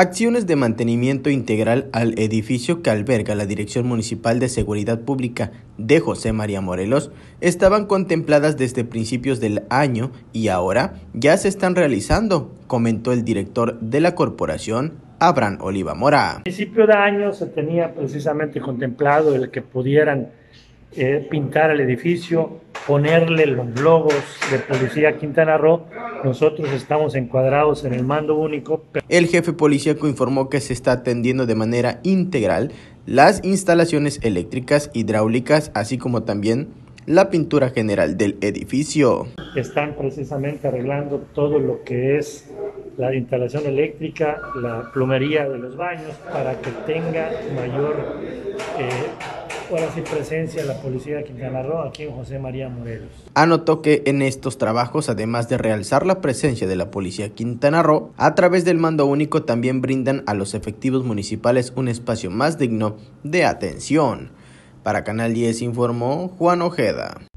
Acciones de mantenimiento integral al edificio que alberga la Dirección Municipal de Seguridad Pública de José María Morelos estaban contempladas desde principios del año y ahora ya se están realizando, comentó el director de la corporación, Abraham Oliva Mora. principio de año se tenía precisamente contemplado el que pudieran eh, pintar el edificio, ponerle los logos de Policía Quintana Roo, nosotros estamos encuadrados en el mando único. El jefe policíaco informó que se está atendiendo de manera integral las instalaciones eléctricas, hidráulicas, así como también la pintura general del edificio. Están precisamente arreglando todo lo que es la instalación eléctrica, la plomería de los baños, para que tenga mayor eh, para presencia de la policía de Quintana Roo aquí en José María Morelos. Anotó que en estos trabajos, además de realzar la presencia de la policía Quintana Roo, a través del mando único también brindan a los efectivos municipales un espacio más digno de atención. Para Canal 10 informó Juan Ojeda.